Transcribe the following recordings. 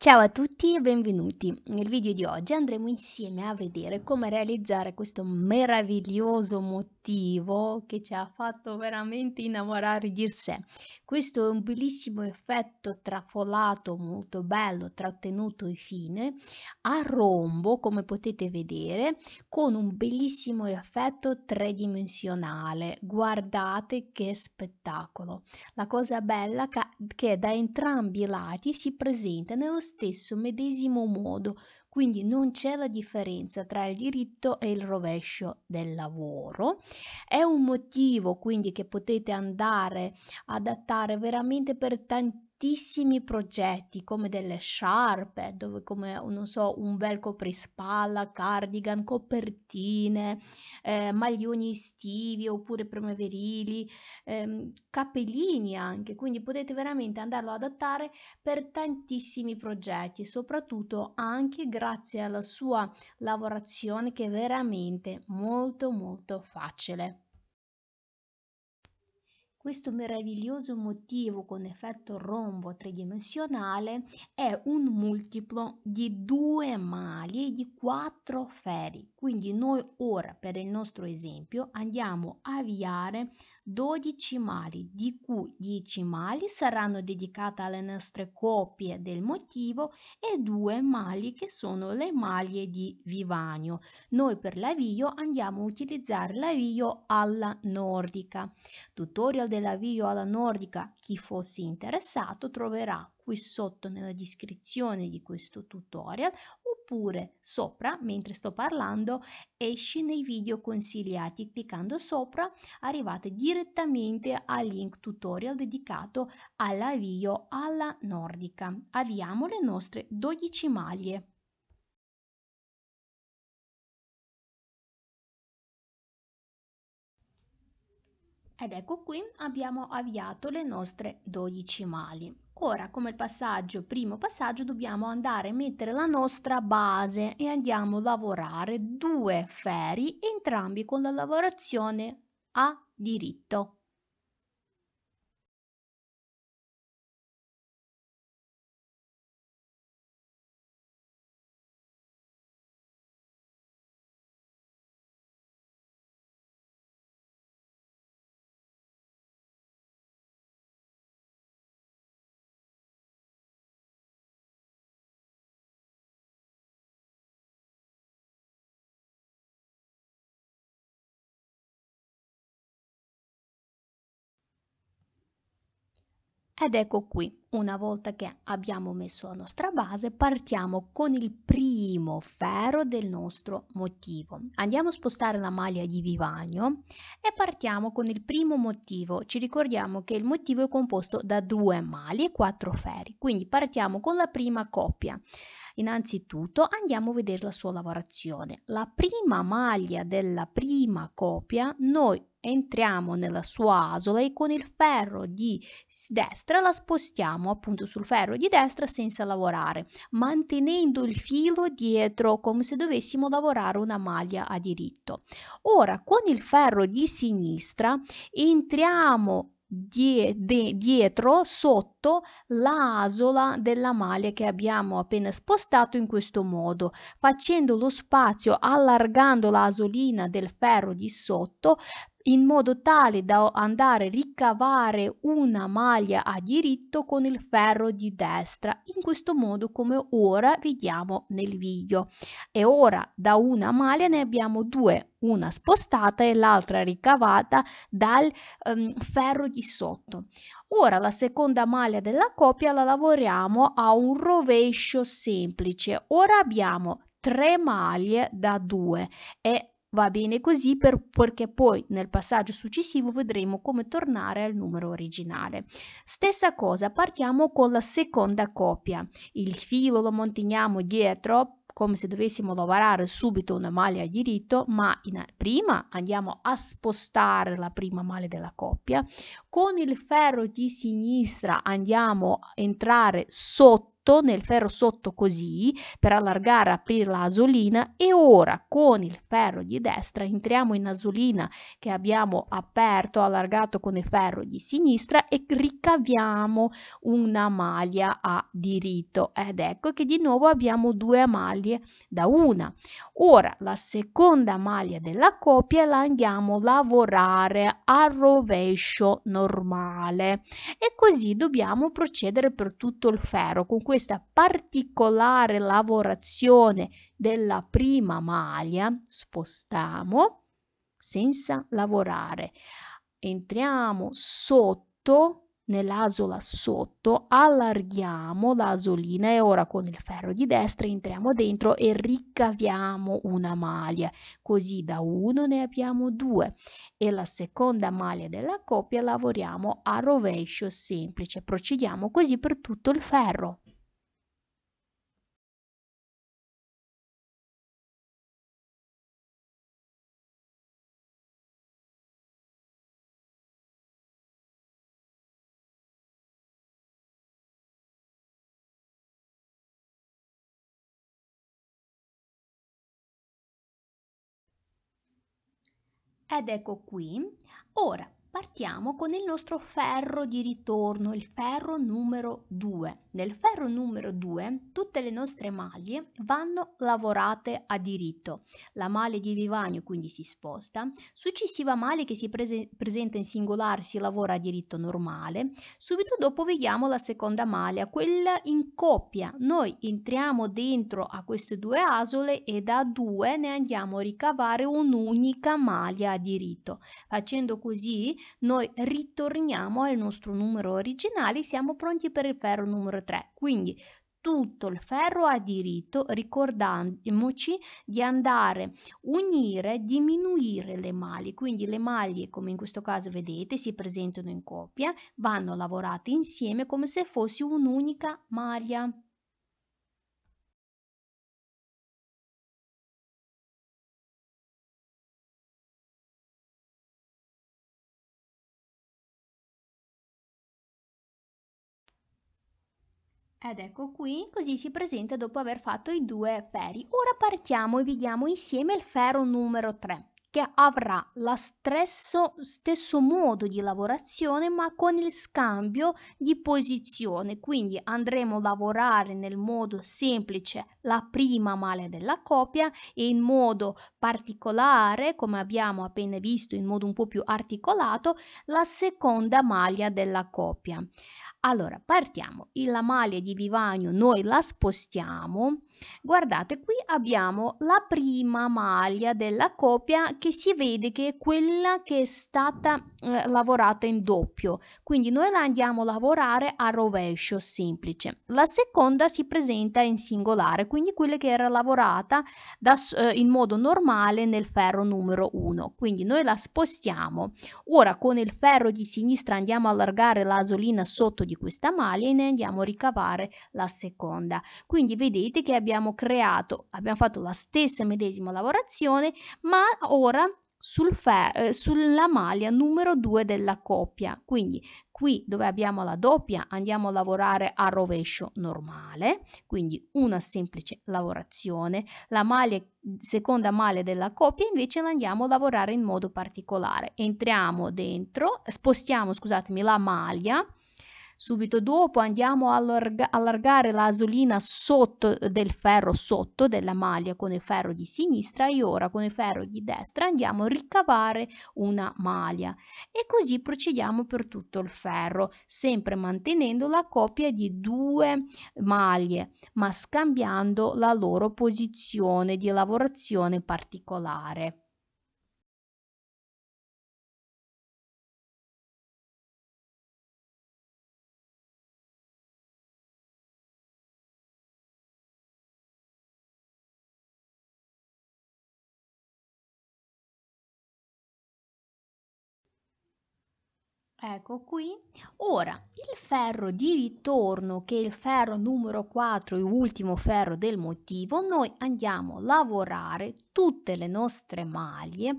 Ciao a tutti e benvenuti! Nel video di oggi andremo insieme a vedere come realizzare questo meraviglioso motivo positivo che ci ha fatto veramente innamorare di sé. Questo è un bellissimo effetto trafolato, molto bello, trattenuto e fine, a rombo, come potete vedere, con un bellissimo effetto tridimensionale. Guardate che spettacolo! La cosa bella è che da entrambi i lati si presenta nello stesso medesimo modo, quindi non c'è la differenza tra il diritto e il rovescio del lavoro. È un motivo quindi che potete andare ad adattare veramente per tantissimi tantissimi progetti come delle sciarpe, dove come non so, un bel coprispalla, cardigan, copertine, eh, maglioni estivi oppure primaverili, ehm, capellini anche, quindi potete veramente andarlo ad adattare per tantissimi progetti e soprattutto anche grazie alla sua lavorazione che è veramente molto molto facile. Questo meraviglioso motivo con effetto rombo tridimensionale è un multiplo di due mali e di quattro feri. Quindi noi ora per il nostro esempio andiamo a avviare 12 mali, di cui 10 mali saranno dedicate alle nostre copie del motivo e 2 mali che sono le maglie di Vivanio. Noi per l'avvio andiamo a utilizzare l'avvio alla nordica. Tutorial della viola nordica, chi fosse interessato troverà qui sotto nella descrizione di questo tutorial oppure sopra mentre sto parlando esci nei video consigliati cliccando sopra arrivate direttamente al link tutorial dedicato all'avvio alla nordica. Avviamo le nostre 12 maglie. Ed ecco qui abbiamo avviato le nostre 12 mali. Ora, come passaggio, primo passaggio, dobbiamo andare a mettere la nostra base e andiamo a lavorare due ferri, entrambi con la lavorazione a diritto. Ed ecco qui, una volta che abbiamo messo la nostra base, partiamo con il primo ferro del nostro motivo. Andiamo a spostare la maglia di vivagno e partiamo con il primo motivo. Ci ricordiamo che il motivo è composto da due maglie e quattro ferri, quindi partiamo con la prima coppia. Innanzitutto andiamo a vedere la sua lavorazione. La prima maglia della prima coppia noi entriamo nella sua asola e con il ferro di destra la spostiamo appunto sul ferro di destra senza lavorare, mantenendo il filo dietro come se dovessimo lavorare una maglia a diritto. Ora con il ferro di sinistra entriamo Die, de, dietro sotto l'asola della maglia che abbiamo appena spostato in questo modo facendo lo spazio allargando l'asolina del ferro di sotto in modo tale da andare a ricavare una maglia a diritto con il ferro di destra in questo modo come ora vediamo nel video e ora da una maglia ne abbiamo due una spostata e l'altra ricavata dal um, ferro di sotto. Ora la seconda maglia della coppia la lavoriamo a un rovescio semplice. Ora abbiamo tre maglie da due e Va bene così per, perché poi nel passaggio successivo vedremo come tornare al numero originale. Stessa cosa, partiamo con la seconda coppia. Il filo lo manteniamo dietro come se dovessimo lavorare subito una maglia a diritto, ma in, prima andiamo a spostare la prima maglia della coppia. Con il ferro di sinistra andiamo a entrare sotto sotto, nel ferro sotto così, per allargare, aprire la asolina e ora con il ferro di destra entriamo in asolina che abbiamo aperto, allargato con il ferro di sinistra e ricaviamo una maglia a diritto ed ecco che di nuovo abbiamo due maglie da una. Ora la seconda maglia della coppia la andiamo a lavorare a rovescio normale e così dobbiamo procedere per tutto il ferro con questo questa particolare lavorazione della prima maglia, spostiamo, senza lavorare. Entriamo sotto, nell'asola sotto, allarghiamo l'asolina e ora con il ferro di destra entriamo dentro e ricaviamo una maglia. Così da uno ne abbiamo due e la seconda maglia della coppia lavoriamo a rovescio semplice. Procediamo così per tutto il ferro. Ed ecco qui, ora partiamo con il nostro ferro di ritorno, il ferro numero 2. Nel ferro numero 2 tutte le nostre maglie vanno lavorate a diritto. La maglia di vivagno quindi si sposta, successiva maglia che si prese- presenta in singolare si lavora a diritto normale, subito dopo vediamo la seconda maglia, quella in coppia. Noi entriamo dentro a queste due asole e da due ne andiamo a ricavare un'unica maglia a diritto. Facendo così noi ritorniamo al nostro numero originale, siamo pronti per il ferro numero 3. Quindi tutto il ferro a diritto, ricordiamoci di andare a unire, diminuire le maglie, quindi le maglie come in questo caso vedete si presentano in coppia, vanno lavorate insieme come se fosse un'unica maglia. Ed ecco qui, così si presenta dopo aver fatto i due ferri. Ora partiamo e vediamo insieme il ferro numero 3, che avrà lo stesso, modo di lavorazione ma con il scambio di posizione. Quindi andremo a lavorare nel modo semplice la prima maglia della coppia e in modo particolare, come abbiamo appena visto, in modo un po' più articolato, la seconda maglia della coppia. Allora, partiamo. La maglia di Vivagno noi la spostiamo. Guardate, qui abbiamo la prima maglia della coppia che si vede che è quella che è stata eh, lavorata in doppio. Quindi noi la andiamo a lavorare a rovescio semplice. La seconda si presenta in singolare, quindi quella che era lavorata da, eh, in modo normale nel ferro numero 1. Quindi noi la spostiamo. Ora con il ferro di sinistra andiamo a allargare l'asolina sotto di questa maglia e ne andiamo a ricavare la seconda quindi vedete che abbiamo creato abbiamo fatto la stessa medesima lavorazione ma ora sul eh, sulla maglia numero 2 della coppia quindi qui dove abbiamo la doppia andiamo a lavorare a rovescio normale quindi una semplice lavorazione la maglia seconda maglia della coppia invece la andiamo a lavorare in modo particolare entriamo dentro spostiamo scusatemi la maglia subito dopo andiamo a allarga- allargare la asolina sotto del ferro sotto della maglia con il ferro di sinistra e ora con il ferro di destra andiamo a ricavare una maglia e così procediamo per tutto il ferro sempre mantenendo la coppia di due maglie ma scambiando la loro posizione di lavorazione particolare. Ecco qui. Ora, il ferro di ritorno, che è il ferro numero 4, ultimo ferro del motivo, noi andiamo a lavorare tutte le nostre maglie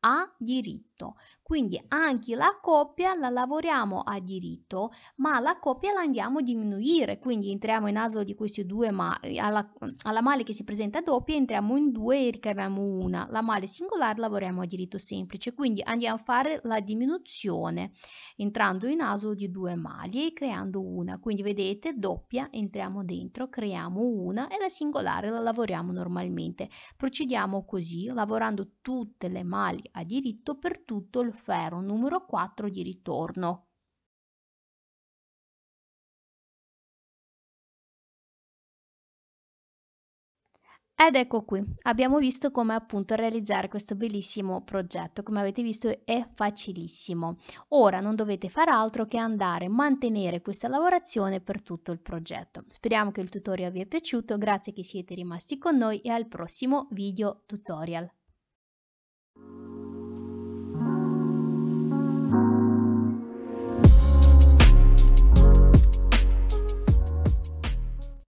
a diritto. Quindi anche la coppia la lavoriamo a diritto, ma la coppia la andiamo a diminuire, quindi entriamo in aslo di questi due, ma alla, alla male che si presenta doppia entriamo in due e ricaviamo una, la male singolare lavoriamo a diritto semplice, quindi andiamo a fare la diminuzione entrando in aslo di due mali e creando una, quindi vedete doppia entriamo dentro, creiamo una e la singolare la lavoriamo normalmente. Procediamo così lavorando tutte le mali ha diritto per tutto il ferro numero 4 di ritorno. Ed ecco qui, abbiamo visto come appunto realizzare questo bellissimo progetto, come avete visto è facilissimo. Ora non dovete fare altro che andare a mantenere questa lavorazione per tutto il progetto. Speriamo che il tutorial vi è piaciuto, grazie che siete rimasti con noi e al prossimo video tutorial.